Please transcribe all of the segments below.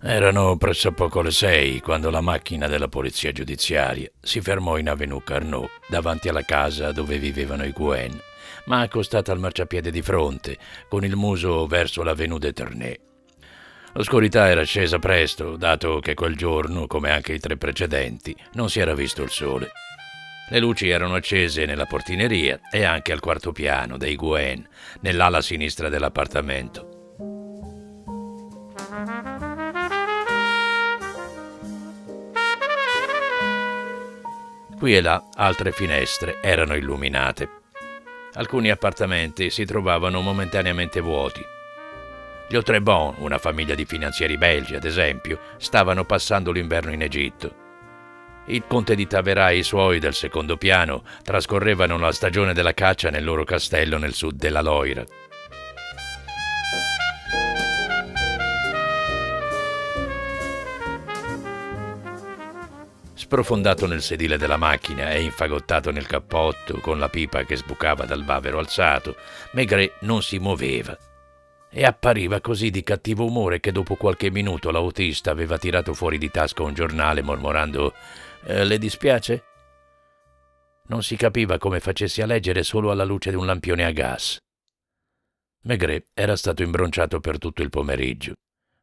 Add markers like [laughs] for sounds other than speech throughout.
Erano pressappoco le sei quando la macchina della polizia giudiziaria si fermò in Avenue Carnot, davanti alla casa dove vivevano i Guen ma accostata al marciapiede di fronte, con il muso verso l'Avenue des Tournées. L'oscurità era scesa presto, dato che quel giorno, come anche i tre precedenti, non si era visto il sole. Le luci erano accese nella portineria e anche al quarto piano dei Guen, nell'ala sinistra dell'appartamento. Qui e là altre finestre erano illuminate. Alcuni appartamenti si trovavano momentaneamente vuoti. Gli Autrebon, una famiglia di finanzieri belgi ad esempio, stavano passando l'inverno in Egitto. Il conte di Taverà e i suoi del secondo piano trascorrevano la stagione della caccia nel loro castello nel sud della Loira. sprofondato nel sedile della macchina e infagottato nel cappotto con la pipa che sbucava dal bavero alzato, Maigret non si muoveva e appariva così di cattivo umore che dopo qualche minuto l'autista aveva tirato fuori di tasca un giornale mormorando eh, «Le dispiace?» Non si capiva come facesse a leggere solo alla luce di un lampione a gas. Maigret era stato imbronciato per tutto il pomeriggio.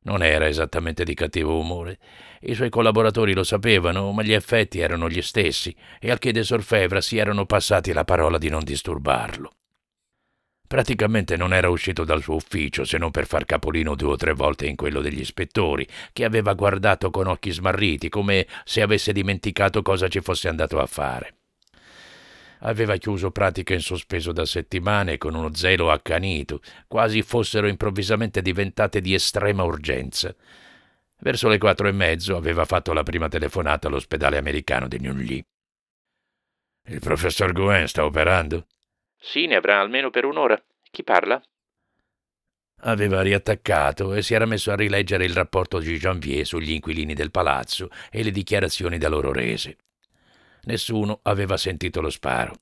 Non era esattamente di cattivo umore. I suoi collaboratori lo sapevano, ma gli effetti erano gli stessi, e al Chiede Sorfevra si erano passati la parola di non disturbarlo. Praticamente non era uscito dal suo ufficio se non per far capolino due o tre volte in quello degli ispettori, che aveva guardato con occhi smarriti, come se avesse dimenticato cosa ci fosse andato a fare aveva chiuso pratiche in sospeso da settimane con uno zelo accanito, quasi fossero improvvisamente diventate di estrema urgenza. Verso le quattro e mezzo aveva fatto la prima telefonata all'ospedale americano di Nunlì. Il professor Guen sta operando? Sì, ne avrà almeno per un'ora. Chi parla? Aveva riattaccato e si era messo a rileggere il rapporto di Janvier sugli inquilini del palazzo e le dichiarazioni da loro rese nessuno aveva sentito lo sparo.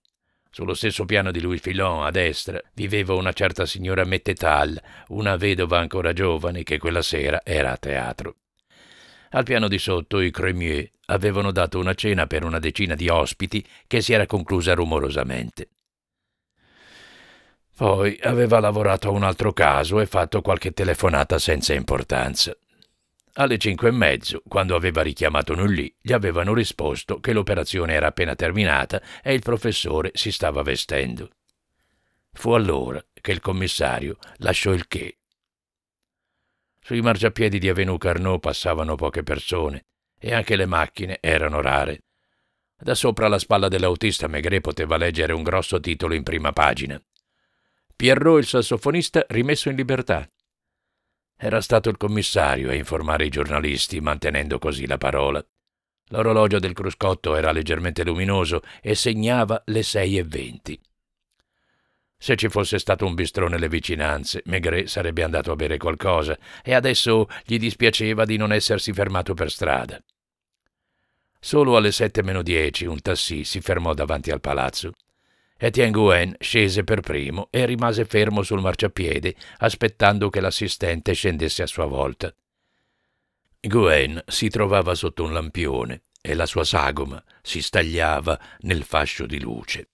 Sullo stesso piano di Louis Filon, a destra, viveva una certa signora Mettetal, una vedova ancora giovane che quella sera era a teatro. Al piano di sotto i Cremieux avevano dato una cena per una decina di ospiti che si era conclusa rumorosamente. Poi aveva lavorato a un altro caso e fatto qualche telefonata senza importanza. Alle cinque e mezzo, quando aveva richiamato Nulli, gli avevano risposto che l'operazione era appena terminata e il professore si stava vestendo. Fu allora che il commissario lasciò il che. Sui marciapiedi di Avenue Carnot passavano poche persone e anche le macchine erano rare. Da sopra la spalla dell'autista Maigret poteva leggere un grosso titolo in prima pagina. Pierrot il sassofonista rimesso in libertà. Era stato il commissario a informare i giornalisti, mantenendo così la parola. L'orologio del cruscotto era leggermente luminoso e segnava le sei e venti. Se ci fosse stato un bistrò nelle vicinanze, Maigret sarebbe andato a bere qualcosa e adesso gli dispiaceva di non essersi fermato per strada. Solo alle sette meno dieci un tassì si fermò davanti al palazzo. Etienne Gouen scese per primo e rimase fermo sul marciapiede, aspettando che l'assistente scendesse a sua volta. Gouen si trovava sotto un lampione e la sua sagoma si stagliava nel fascio di luce.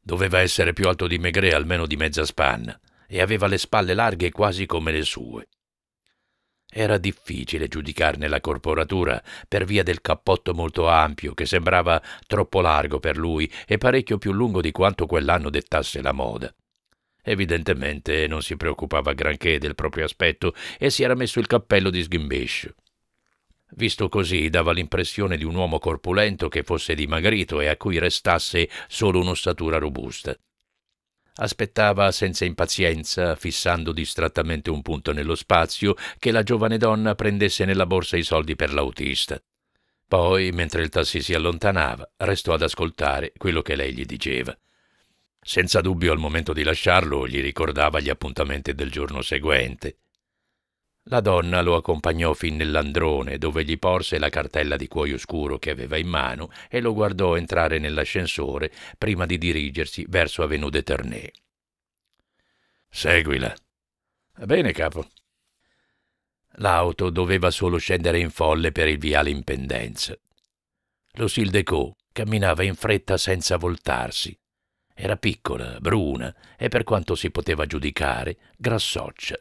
Doveva essere più alto di Maigret almeno di mezza spanna e aveva le spalle larghe quasi come le sue. Era difficile giudicarne la corporatura per via del cappotto molto ampio che sembrava troppo largo per lui e parecchio più lungo di quanto quell'anno dettasse la moda. Evidentemente non si preoccupava granché del proprio aspetto e si era messo il cappello di sghimbescio. Visto così, dava l'impressione di un uomo corpulento che fosse dimagrito e a cui restasse solo un'ossatura robusta. Aspettava senza impazienza, fissando distrattamente un punto nello spazio, che la giovane donna prendesse nella borsa i soldi per l'autista. Poi, mentre il tassi si allontanava, restò ad ascoltare quello che lei gli diceva. Senza dubbio al momento di lasciarlo gli ricordava gli appuntamenti del giorno seguente. La donna lo accompagnò fin nell'androne, dove gli porse la cartella di cuoio scuro che aveva in mano e lo guardò entrare nell'ascensore prima di dirigersi verso Avenue de Ternay. Seguila. Bene, capo. L'auto doveva solo scendere in folle per il viale in pendenza. Lo Sildecò camminava in fretta senza voltarsi. Era piccola, bruna e per quanto si poteva giudicare, grassoccia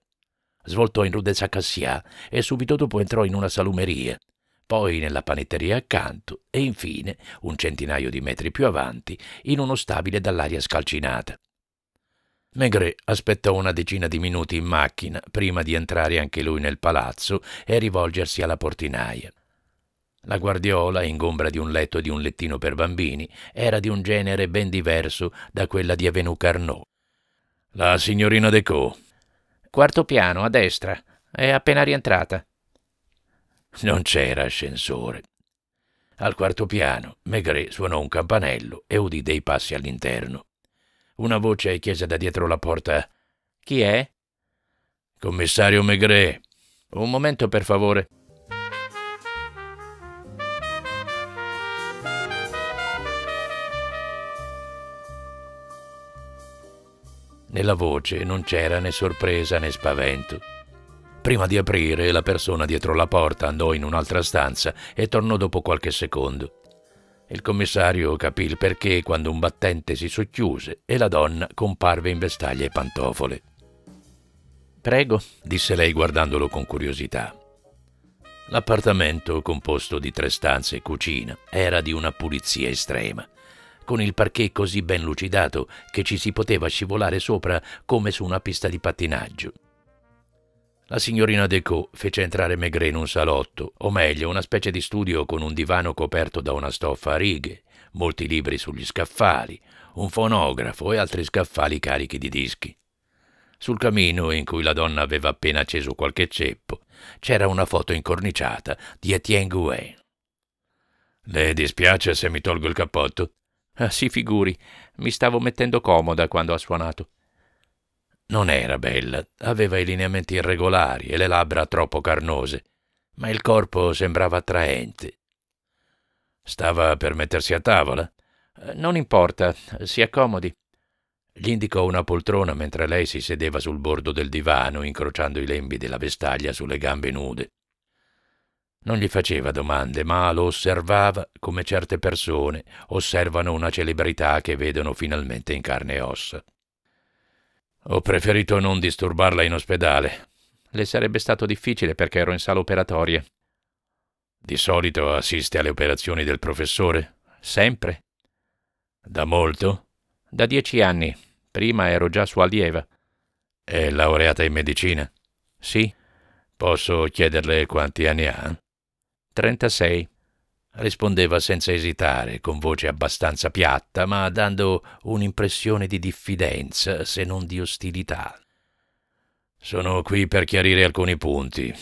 svoltò in Rue de Sacassia e subito dopo entrò in una salumeria, poi nella panetteria accanto e infine, un centinaio di metri più avanti, in uno stabile dall'aria scalcinata. Maigret aspettò una decina di minuti in macchina prima di entrare anche lui nel palazzo e rivolgersi alla portinaia. La guardiola, ingombra di un letto e di un lettino per bambini, era di un genere ben diverso da quella di Avenue Carnot. La signorina Decaux, Quarto piano, a destra. È appena rientrata. Non c'era ascensore. Al quarto piano, Maigret suonò un campanello e udì dei passi all'interno. Una voce chiese da dietro la porta: Chi è? Commissario Maigret. Un momento, per favore. Nella voce non c'era né sorpresa né spavento. Prima di aprire, la persona dietro la porta andò in un'altra stanza e tornò dopo qualche secondo. Il commissario capì il perché quando un battente si socchiuse e la donna comparve in vestaglia e pantofole. Prego, disse lei guardandolo con curiosità. L'appartamento, composto di tre stanze e cucina, era di una pulizia estrema con il parquet così ben lucidato che ci si poteva scivolare sopra come su una pista di pattinaggio. La signorina Decaux fece entrare Maigret in un salotto, o meglio, una specie di studio con un divano coperto da una stoffa a righe, molti libri sugli scaffali, un fonografo e altri scaffali carichi di dischi. Sul camino, in cui la donna aveva appena acceso qualche ceppo, c'era una foto incorniciata di Etienne Gouin. Le dispiace se mi tolgo il cappotto? Ah, si figuri, mi stavo mettendo comoda quando ha suonato. Non era bella, aveva i lineamenti irregolari e le labbra troppo carnose, ma il corpo sembrava attraente. Stava per mettersi a tavola? Eh, non importa, si accomodi. Gli indicò una poltrona mentre lei si sedeva sul bordo del divano, incrociando i lembi della vestaglia sulle gambe nude. Non gli faceva domande, ma lo osservava come certe persone osservano una celebrità che vedono finalmente in carne e ossa. Ho preferito non disturbarla in ospedale. Le sarebbe stato difficile perché ero in sala operatoria. Di solito assiste alle operazioni del professore? Sempre. Da molto? Da dieci anni. Prima ero già sua allieva. È laureata in medicina? Sì. Posso chiederle quanti anni ha? 36. Rispondeva senza esitare, con voce abbastanza piatta, ma dando un'impressione di diffidenza, se non di ostilità. Sono qui per chiarire alcuni punti.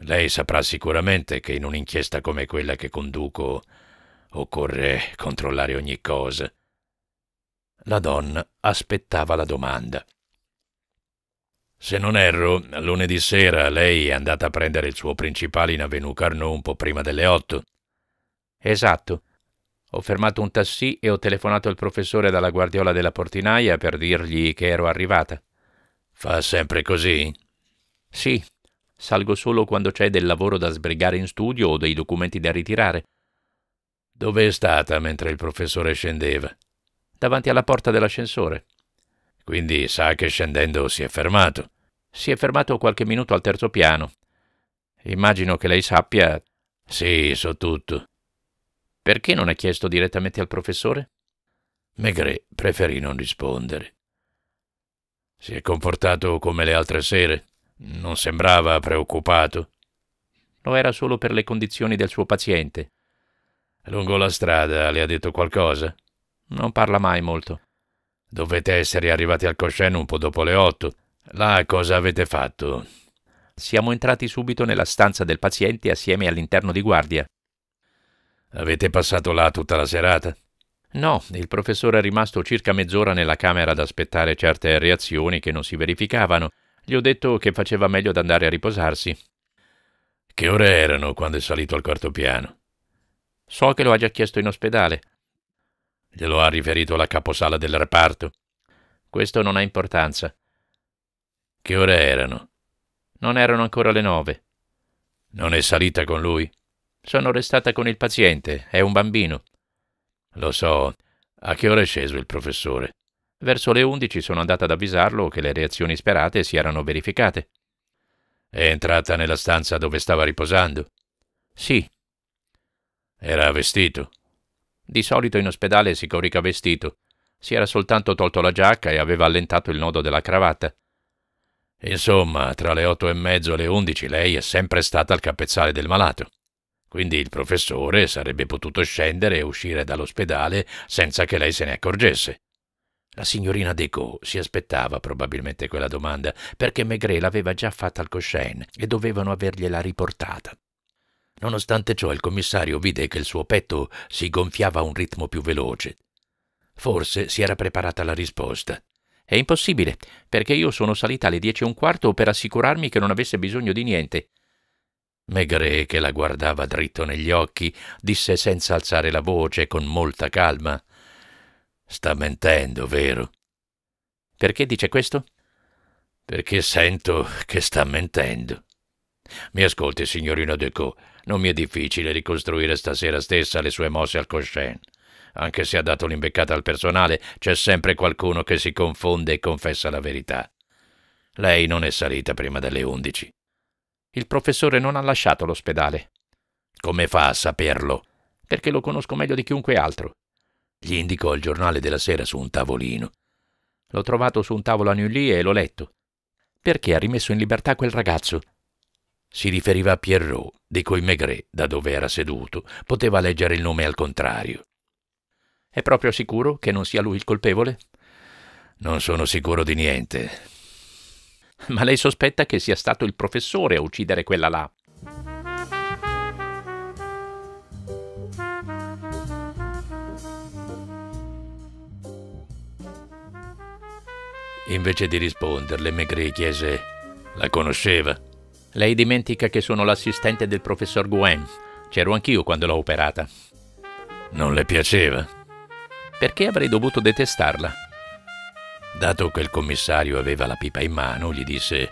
Lei saprà sicuramente che in un'inchiesta come quella che conduco occorre controllare ogni cosa. La donna aspettava la domanda. Se non erro, lunedì sera lei è andata a prendere il suo principale in Avenue Carnot un po' prima delle otto. Esatto. Ho fermato un tassì e ho telefonato al professore dalla guardiola della portinaia per dirgli che ero arrivata. Fa sempre così? Sì. Salgo solo quando c'è del lavoro da sbrigare in studio o dei documenti da ritirare. Dove è stata mentre il professore scendeva? Davanti alla porta dell'ascensore. Quindi sa che scendendo si è fermato. Si è fermato qualche minuto al terzo piano. Immagino che lei sappia. Sì, so tutto. Perché non ha chiesto direttamente al professore? Maigret preferì non rispondere. Si è comportato come le altre sere. Non sembrava preoccupato. Lo era solo per le condizioni del suo paziente. Lungo la strada le ha detto qualcosa? Non parla mai molto. Dovete essere arrivati al Coscen un po' dopo le otto. Là cosa avete fatto? Siamo entrati subito nella stanza del paziente assieme all'interno di guardia. Avete passato là tutta la serata? No, il professore è rimasto circa mezz'ora nella camera ad aspettare certe reazioni che non si verificavano. Gli ho detto che faceva meglio ad andare a riposarsi. Che ore erano quando è salito al quarto piano? So che lo ha già chiesto in ospedale. Glielo ha riferito la caposala del reparto? Questo non ha importanza. Che ore erano? Non erano ancora le nove. Non è salita con lui? Sono restata con il paziente, è un bambino. Lo so. A che ora è sceso il professore? Verso le undici sono andata ad avvisarlo che le reazioni sperate si erano verificate. È entrata nella stanza dove stava riposando? Sì. Era vestito? Di solito in ospedale si corica vestito. Si era soltanto tolto la giacca e aveva allentato il nodo della cravatta. Insomma, tra le otto e mezzo e le undici lei è sempre stata al capezzale del malato. Quindi il professore sarebbe potuto scendere e uscire dall'ospedale senza che lei se ne accorgesse. La signorina Deco si aspettava probabilmente quella domanda, perché Maigret l'aveva già fatta al Coscen e dovevano avergliela riportata. Nonostante ciò il commissario vide che il suo petto si gonfiava a un ritmo più veloce. Forse si era preparata la risposta. È impossibile, perché io sono salita alle dieci e un quarto per assicurarmi che non avesse bisogno di niente. Maigret, che la guardava dritto negli occhi, disse senza alzare la voce, con molta calma. Sta mentendo, vero? Perché dice questo? Perché sento che sta mentendo. Mi ascolti, signorino Decaux, non mi è difficile ricostruire stasera stessa le sue mosse al coscien. Anche se ha dato l'imbeccata al personale, c'è sempre qualcuno che si confonde e confessa la verità. Lei non è salita prima delle undici. Il professore non ha lasciato l'ospedale. Come fa a saperlo? Perché lo conosco meglio di chiunque altro. Gli indicò il giornale della sera su un tavolino. L'ho trovato su un tavolo a New Lee e l'ho letto. Perché ha rimesso in libertà quel ragazzo? Si riferiva a Pierrot, di cui Maigret, da dove era seduto, poteva leggere il nome al contrario. È proprio sicuro che non sia lui il colpevole? Non sono sicuro di niente. Ma lei sospetta che sia stato il professore a uccidere quella là? Invece di risponderle, Maigret chiese: La conosceva? Lei dimentica che sono l'assistente del professor Gouin. C'ero anch'io quando l'ho operata. Non le piaceva? Perché avrei dovuto detestarla? Dato che il commissario aveva la pipa in mano, gli disse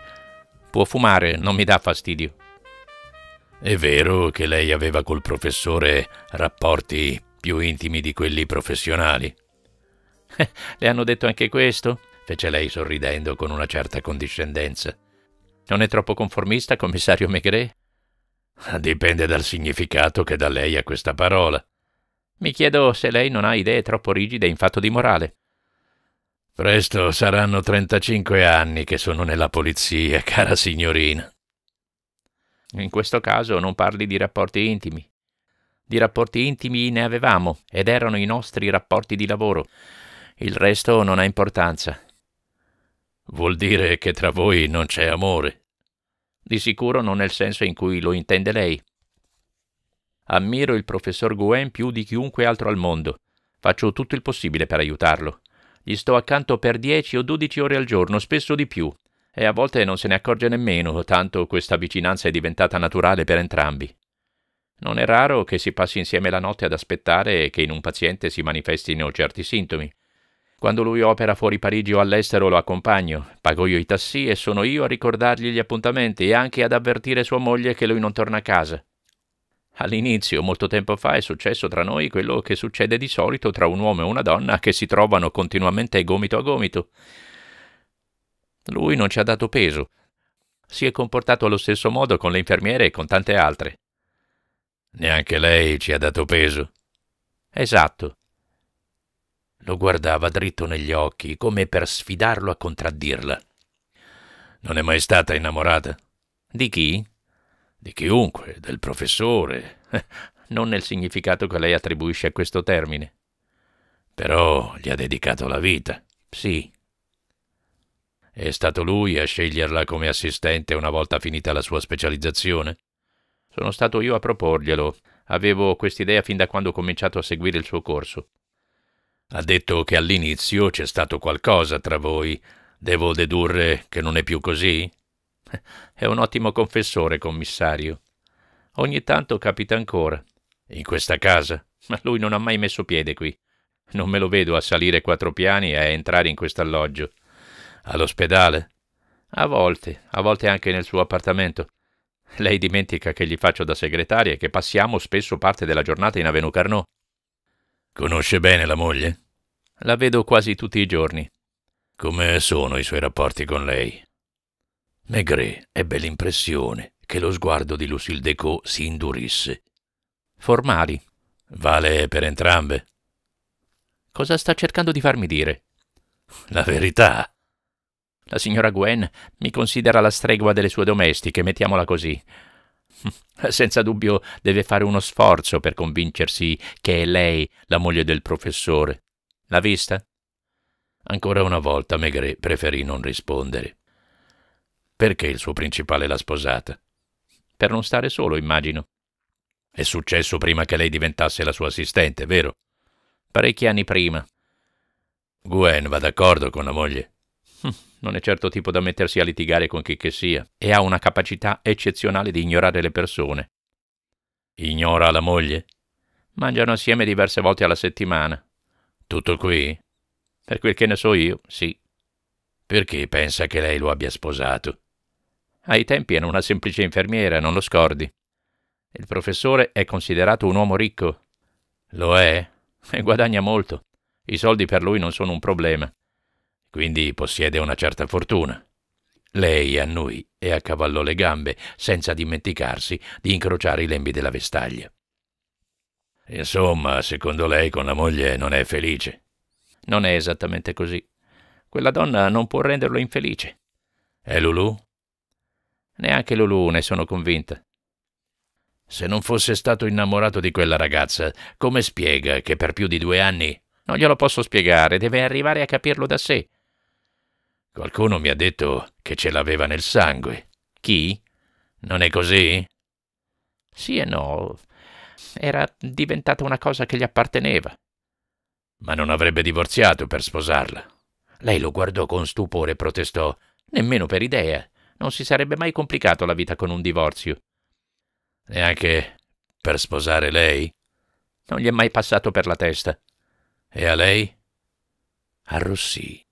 Può fumare, non mi dà fastidio. È vero che lei aveva col professore rapporti più intimi di quelli professionali. [laughs] Le hanno detto anche questo? fece lei sorridendo con una certa condiscendenza. Non è troppo conformista, commissario Maigret? [laughs] Dipende dal significato che dà lei a questa parola. Mi chiedo se lei non ha idee troppo rigide in fatto di morale. Presto saranno 35 anni che sono nella polizia, cara signorina. In questo caso non parli di rapporti intimi. Di rapporti intimi ne avevamo ed erano i nostri rapporti di lavoro. Il resto non ha importanza. Vuol dire che tra voi non c'è amore. Di sicuro non nel senso in cui lo intende lei. Ammiro il professor Gouen più di chiunque altro al mondo. Faccio tutto il possibile per aiutarlo. Gli sto accanto per 10 o 12 ore al giorno, spesso di più, e a volte non se ne accorge nemmeno, tanto questa vicinanza è diventata naturale per entrambi. Non è raro che si passi insieme la notte ad aspettare che in un paziente si manifestino certi sintomi. Quando lui opera fuori Parigi o all'estero lo accompagno, pago io i tassi e sono io a ricordargli gli appuntamenti e anche ad avvertire sua moglie che lui non torna a casa. All'inizio, molto tempo fa, è successo tra noi quello che succede di solito tra un uomo e una donna che si trovano continuamente gomito a gomito. Lui non ci ha dato peso. Si è comportato allo stesso modo con le infermiere e con tante altre. Neanche lei ci ha dato peso. Esatto. Lo guardava dritto negli occhi, come per sfidarlo a contraddirla. Non è mai stata innamorata? Di chi? di chiunque, del professore, [laughs] non nel significato che lei attribuisce a questo termine. Però gli ha dedicato la vita, sì. È stato lui a sceglierla come assistente una volta finita la sua specializzazione? Sono stato io a proporglielo. Avevo quest'idea fin da quando ho cominciato a seguire il suo corso. Ha detto che all'inizio c'è stato qualcosa tra voi. Devo dedurre che non è più così? [laughs] È un ottimo confessore, commissario. Ogni tanto capita ancora. In questa casa? Ma lui non ha mai messo piede qui. Non me lo vedo a salire quattro piani e a entrare in quest'alloggio. All'ospedale? A volte, a volte anche nel suo appartamento. Lei dimentica che gli faccio da segretaria e che passiamo spesso parte della giornata in Avenue Carnot. Conosce bene la moglie? La vedo quasi tutti i giorni. Come sono i suoi rapporti con lei? Maigret ebbe l'impressione che lo sguardo di Lucille Decaux si indurisse. Formali. Vale per entrambe. Cosa sta cercando di farmi dire? La verità. La signora Gwen mi considera la stregua delle sue domestiche, mettiamola così. [laughs] Senza dubbio deve fare uno sforzo per convincersi che è lei la moglie del professore. L'ha vista? Ancora una volta Maigret preferì non rispondere. Perché il suo principale l'ha sposata? Per non stare solo, immagino. È successo prima che lei diventasse la sua assistente, vero? Parecchi anni prima. Gwen va d'accordo con la moglie. Hm, non è certo tipo da mettersi a litigare con chi che sia e ha una capacità eccezionale di ignorare le persone. Ignora la moglie? Mangiano assieme diverse volte alla settimana. Tutto qui? Per quel che ne so io, sì. Perché pensa che lei lo abbia sposato? Ai tempi era una semplice infermiera, non lo scordi. Il professore è considerato un uomo ricco. Lo è e guadagna molto. I soldi per lui non sono un problema. Quindi possiede una certa fortuna. Lei annui e accavallò le gambe, senza dimenticarsi di incrociare i lembi della vestaglia. Insomma, secondo lei con la moglie non è felice. Non è esattamente così. Quella donna non può renderlo infelice. E Lulu? Neanche Lulu ne sono convinta. Se non fosse stato innamorato di quella ragazza, come spiega che per più di due anni... Non glielo posso spiegare, deve arrivare a capirlo da sé. Qualcuno mi ha detto che ce l'aveva nel sangue. Chi? Non è così? Sì e no. Era diventata una cosa che gli apparteneva. Ma non avrebbe divorziato per sposarla. Lei lo guardò con stupore e protestò. Nemmeno per idea non si sarebbe mai complicato la vita con un divorzio. Neanche per sposare lei? Non gli è mai passato per la testa. E a lei? Arrossì.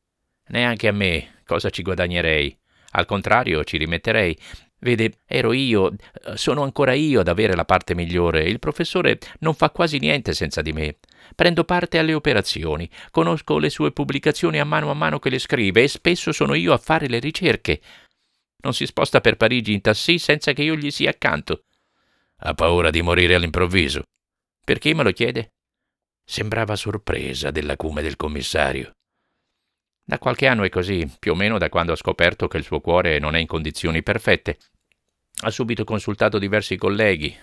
Neanche a me, cosa ci guadagnerei? Al contrario, ci rimetterei. Vede, ero io, sono ancora io ad avere la parte migliore. Il professore non fa quasi niente senza di me. Prendo parte alle operazioni, conosco le sue pubblicazioni a mano a mano che le scrive e spesso sono io a fare le ricerche. Non si sposta per Parigi in taxi senza che io gli sia accanto. Ha paura di morire all'improvviso. Perché me lo chiede? Sembrava sorpresa dell'acume del commissario. Da qualche anno è così, più o meno da quando ha scoperto che il suo cuore non è in condizioni perfette. Ha subito consultato diversi colleghi.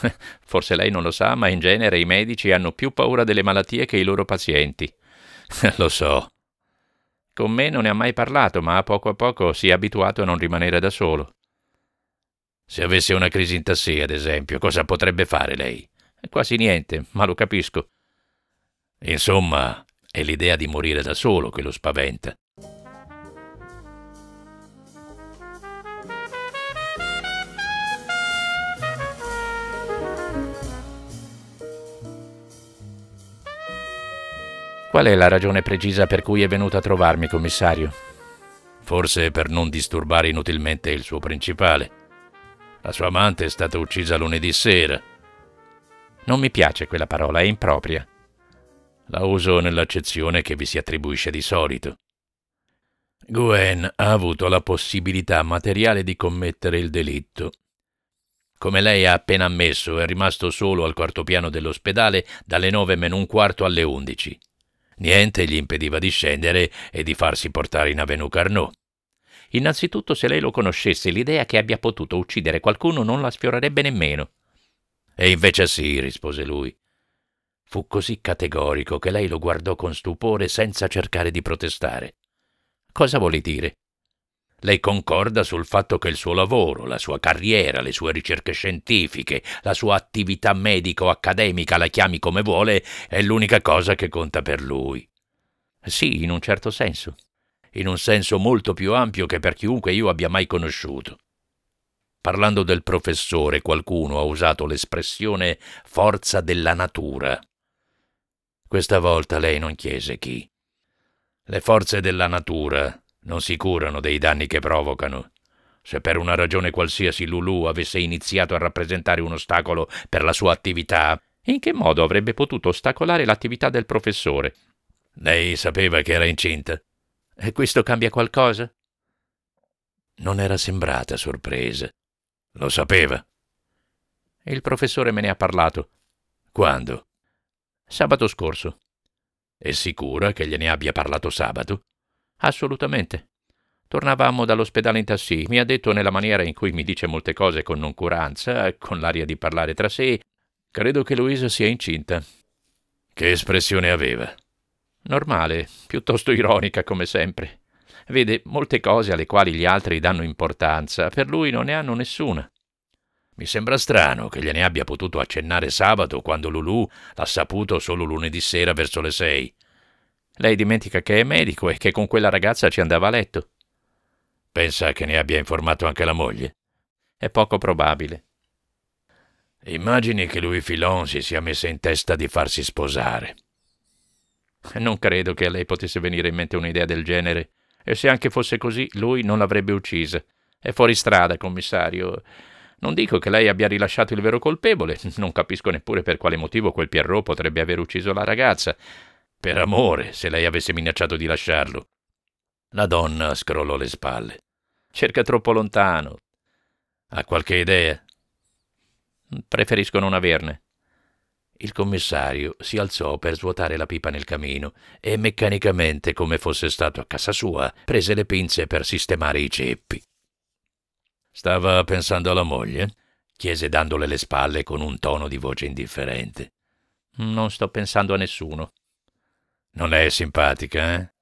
[laughs] Forse lei non lo sa, ma in genere i medici hanno più paura delle malattie che i loro pazienti. [laughs] lo so, con me non ne ha mai parlato, ma a poco a poco si è abituato a non rimanere da solo. Se avesse una crisi in tassi, ad esempio, cosa potrebbe fare lei? Quasi niente, ma lo capisco. Insomma, è l'idea di morire da solo che lo spaventa. Qual è la ragione precisa per cui è venuto a trovarmi, commissario? Forse per non disturbare inutilmente il suo principale. La sua amante è stata uccisa lunedì sera. Non mi piace quella parola, è impropria. La uso nell'accezione che vi si attribuisce di solito. Gwen ha avuto la possibilità materiale di commettere il delitto. Come lei ha appena ammesso, è rimasto solo al quarto piano dell'ospedale dalle nove meno un quarto alle undici. Niente gli impediva di scendere e di farsi portare in Avenue Carnot. Innanzitutto, se lei lo conoscesse, l'idea che abbia potuto uccidere qualcuno non la sfiorerebbe nemmeno. E invece sì, rispose lui. Fu così categorico che lei lo guardò con stupore senza cercare di protestare. Cosa vuole dire? Lei concorda sul fatto che il suo lavoro, la sua carriera, le sue ricerche scientifiche, la sua attività medico-accademica, la chiami come vuole, è l'unica cosa che conta per lui. Sì, in un certo senso. In un senso molto più ampio che per chiunque io abbia mai conosciuto. Parlando del professore, qualcuno ha usato l'espressione forza della natura. Questa volta lei non chiese chi. Le forze della natura non si curano dei danni che provocano. Se per una ragione qualsiasi Lulu avesse iniziato a rappresentare un ostacolo per la sua attività, in che modo avrebbe potuto ostacolare l'attività del professore? Lei sapeva che era incinta. E questo cambia qualcosa? Non era sembrata sorpresa. Lo sapeva. Il professore me ne ha parlato. Quando? Sabato scorso. È sicura che gliene abbia parlato sabato? Assolutamente. Tornavamo dall'ospedale in tassì. Mi ha detto nella maniera in cui mi dice molte cose con noncuranza, con l'aria di parlare tra sé. Credo che Luisa sia incinta. Che espressione aveva? Normale, piuttosto ironica come sempre. Vede, molte cose alle quali gli altri danno importanza, per lui non ne hanno nessuna. Mi sembra strano che gliene abbia potuto accennare sabato quando Lulù l'ha saputo solo lunedì sera verso le sei. Lei dimentica che è medico e che con quella ragazza ci andava a letto. Pensa che ne abbia informato anche la moglie? È poco probabile. Immagini che lui Filon si sia messo in testa di farsi sposare. Non credo che a lei potesse venire in mente un'idea del genere, e se anche fosse così, lui non l'avrebbe uccisa. È fuori strada, commissario. Non dico che lei abbia rilasciato il vero colpevole, non capisco neppure per quale motivo quel Pierrot potrebbe aver ucciso la ragazza, per amore, se lei avesse minacciato di lasciarlo. La donna scrollò le spalle. Cerca troppo lontano. Ha qualche idea? Preferisco non averne. Il commissario si alzò per svuotare la pipa nel camino e meccanicamente, come fosse stato a casa sua, prese le pinze per sistemare i ceppi. Stava pensando alla moglie? chiese dandole le spalle con un tono di voce indifferente. Non sto pensando a nessuno. Non è simpatica, eh?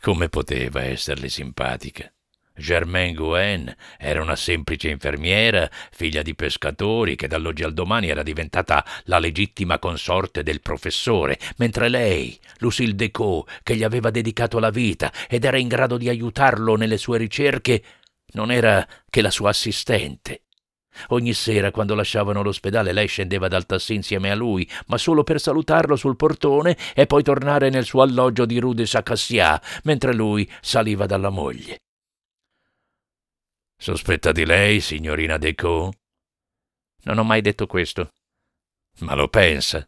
Come poteva esserle simpatica? Germaine Gouin era una semplice infermiera, figlia di pescatori, che dall'oggi al domani era diventata la legittima consorte del professore, mentre lei, Lucille Decaux, che gli aveva dedicato la vita ed era in grado di aiutarlo nelle sue ricerche, non era che la sua assistente. Ogni sera, quando lasciavano l'ospedale, lei scendeva dal tassì insieme a lui, ma solo per salutarlo sul portone e poi tornare nel suo alloggio di Rue de Sacassia, mentre lui saliva dalla moglie. Sospetta di lei, signorina Decaux? Non ho mai detto questo. Ma lo pensa?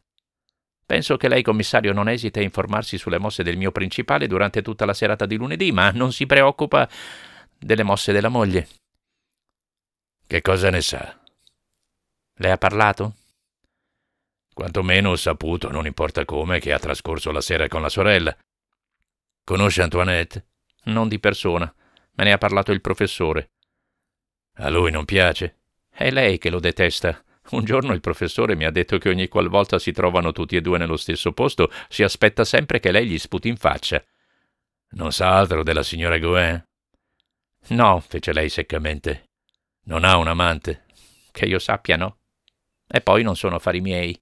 Penso che lei, commissario, non esita a informarsi sulle mosse del mio principale durante tutta la serata di lunedì, ma non si preoccupa delle mosse della moglie. Che cosa ne sa? Le ha parlato? Quanto meno ho saputo, non importa come, che ha trascorso la sera con la sorella. Conosce Antoinette? Non di persona. Me ne ha parlato il professore. A lui non piace? È lei che lo detesta. Un giorno il professore mi ha detto che ogni qualvolta si trovano tutti e due nello stesso posto, si aspetta sempre che lei gli sputi in faccia. Non sa altro della signora Gouin? No, fece lei seccamente. Non ha un amante. Che io sappia, no. E poi non sono affari miei.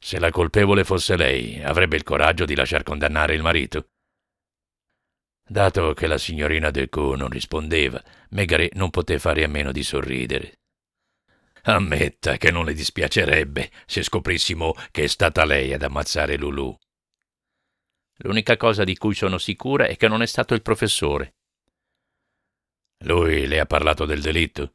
Se la colpevole fosse lei, avrebbe il coraggio di lasciar condannare il marito? Dato che la signorina Decaux non rispondeva, Megare non poté fare a meno di sorridere. Ammetta che non le dispiacerebbe se scoprissimo che è stata lei ad ammazzare Lulu. L'unica cosa di cui sono sicura è che non è stato il professore. Lui le ha parlato del delitto?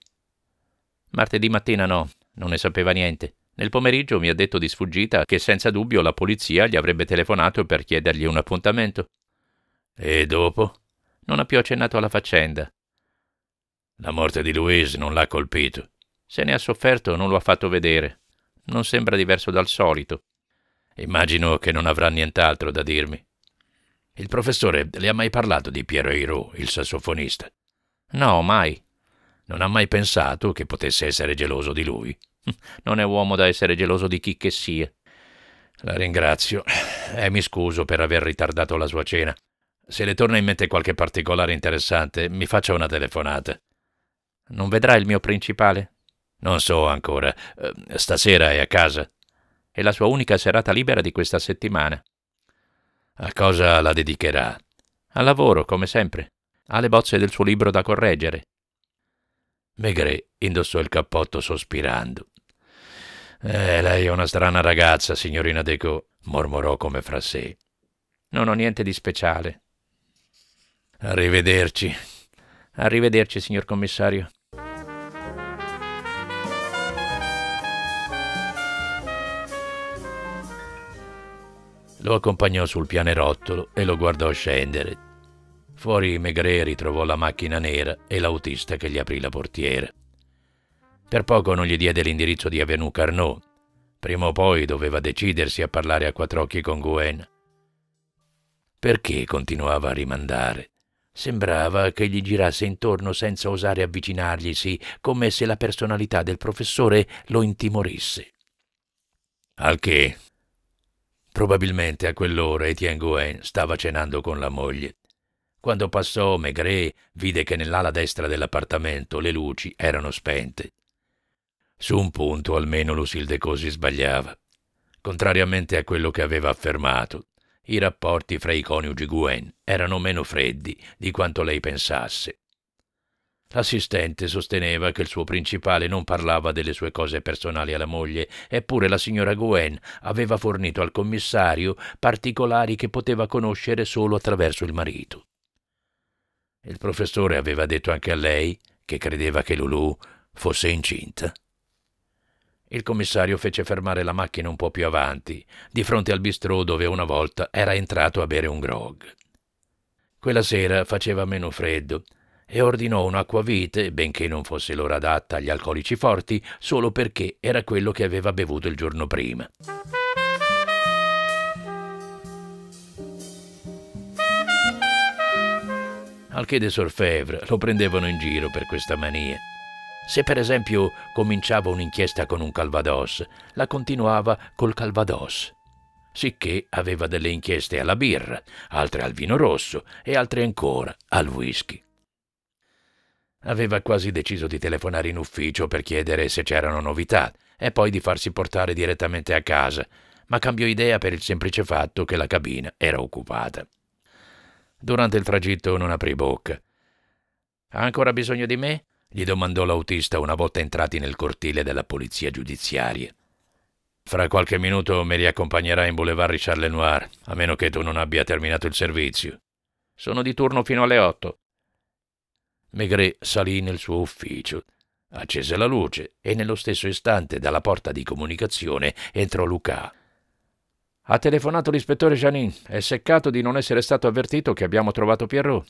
Martedì mattina no, non ne sapeva niente. Nel pomeriggio mi ha detto di sfuggita che senza dubbio la polizia gli avrebbe telefonato per chiedergli un appuntamento. E dopo? Non ha più accennato alla faccenda. La morte di Louise non l'ha colpito. Se ne ha sofferto non lo ha fatto vedere. Non sembra diverso dal solito. Immagino che non avrà nient'altro da dirmi. Il professore le ha mai parlato di Piero Hiro, il sassofonista? No, mai. Non ha mai pensato che potesse essere geloso di lui. [laughs] Non è uomo da essere geloso di chi che sia. La ringrazio e eh, mi scuso per aver ritardato la sua cena. Se le torna in mente qualche particolare interessante, mi faccia una telefonata. Non vedrà il mio principale? Non so ancora. Eh, stasera è a casa. È la sua unica serata libera di questa settimana. A cosa la dedicherà? Al lavoro, come sempre ha le bozze del suo libro da correggere. Maigret indossò il cappotto sospirando. Eh, lei è una strana ragazza, signorina Deco, mormorò come fra sé. Non ho niente di speciale. Arrivederci. Arrivederci, signor commissario. Lo accompagnò sul pianerottolo e lo guardò scendere, Fuori Megre ritrovò la macchina nera e l'autista che gli aprì la portiera. Per poco non gli diede l'indirizzo di Avenue Carnot. Prima o poi doveva decidersi a parlare a quattro occhi con Gwen. Perché continuava a rimandare? Sembrava che gli girasse intorno senza osare avvicinarglisi, come se la personalità del professore lo intimorisse. Al che? Probabilmente a quell'ora Etienne Gouin stava cenando con la moglie. Quando passò, Maigret vide che nell'ala destra dell'appartamento le luci erano spente. Su un punto almeno Lucille Cosi sbagliava. Contrariamente a quello che aveva affermato, i rapporti fra i coniugi Guen erano meno freddi di quanto lei pensasse. L'assistente sosteneva che il suo principale non parlava delle sue cose personali alla moglie, eppure la signora Gwen aveva fornito al commissario particolari che poteva conoscere solo attraverso il marito. Il professore aveva detto anche a lei che credeva che Lulu fosse incinta. Il commissario fece fermare la macchina un po' più avanti, di fronte al bistrò dove una volta era entrato a bere un grog. Quella sera faceva meno freddo e ordinò un'acquavite, benché non fosse l'ora adatta agli alcolici forti, solo perché era quello che aveva bevuto il giorno prima. Alche che de Sorfevre lo prendevano in giro per questa mania. Se per esempio cominciava un'inchiesta con un calvados, la continuava col calvados. Sicché aveva delle inchieste alla birra, altre al vino rosso e altre ancora al whisky. Aveva quasi deciso di telefonare in ufficio per chiedere se c'erano novità e poi di farsi portare direttamente a casa, ma cambiò idea per il semplice fatto che la cabina era occupata. Durante il tragitto non aprì bocca. Ha ancora bisogno di me? gli domandò l'autista una volta entrati nel cortile della polizia giudiziaria. Fra qualche minuto mi riaccompagnerà in Boulevard Richard Lenoir, a meno che tu non abbia terminato il servizio. Sono di turno fino alle otto. Maigret salì nel suo ufficio, accese la luce e nello stesso istante dalla porta di comunicazione entrò Luca. Ha telefonato l'ispettore Janin È seccato di non essere stato avvertito che abbiamo trovato Pierrot.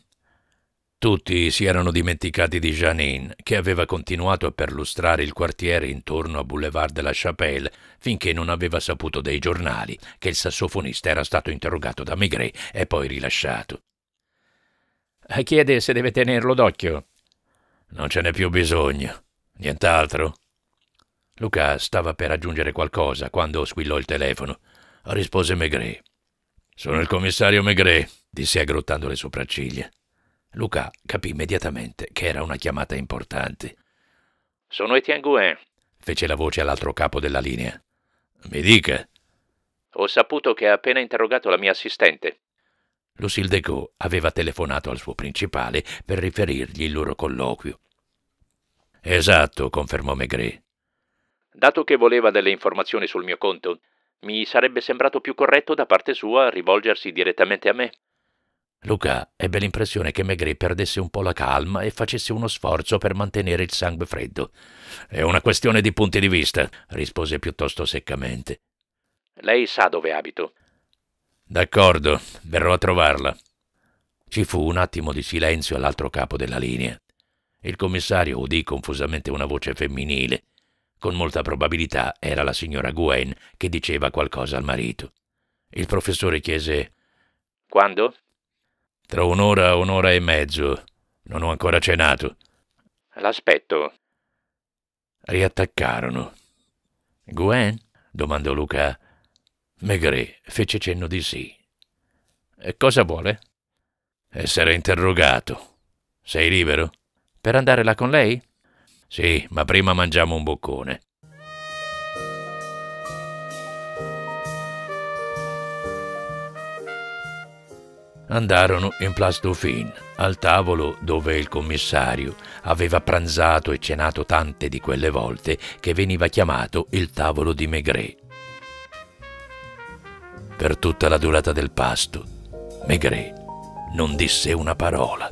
Tutti si erano dimenticati di Janin, che aveva continuato a perlustrare il quartiere intorno a Boulevard de la Chapelle, finché non aveva saputo dai giornali che il sassofonista era stato interrogato da Migré e poi rilasciato. Eh, chiede se deve tenerlo d'occhio. Non ce n'è più bisogno. Nient'altro? Luca stava per aggiungere qualcosa quando squillò il telefono rispose Maigret. Sono il commissario Maigret, disse aggrottando le sopracciglia. Luca capì immediatamente che era una chiamata importante. Sono Etienne Gouin, fece la voce all'altro capo della linea. Mi dica. Ho saputo che ha appena interrogato la mia assistente. Lucille Decaux aveva telefonato al suo principale per riferirgli il loro colloquio. Esatto, confermò Maigret. Dato che voleva delle informazioni sul mio conto, mi sarebbe sembrato più corretto da parte sua rivolgersi direttamente a me. Luca ebbe l'impressione che Maigret perdesse un po' la calma e facesse uno sforzo per mantenere il sangue freddo. È una questione di punti di vista, rispose piuttosto seccamente. Lei sa dove abito. D'accordo, verrò a trovarla. Ci fu un attimo di silenzio all'altro capo della linea. Il commissario udì confusamente una voce femminile. Con molta probabilità era la signora Gwen che diceva qualcosa al marito. Il professore chiese Quando? Tra un'ora, un'ora e mezzo. Non ho ancora cenato. L'aspetto. Riattaccarono. Gwen? domandò Luca. Maigret fece cenno di sì. E cosa vuole? Essere interrogato. Sei libero? Per andare là con lei? Sì, ma prima mangiamo un boccone. Andarono in Place Dauphine, al tavolo dove il commissario aveva pranzato e cenato tante di quelle volte che veniva chiamato il tavolo di Maigret. Per tutta la durata del pasto, Maigret non disse una parola.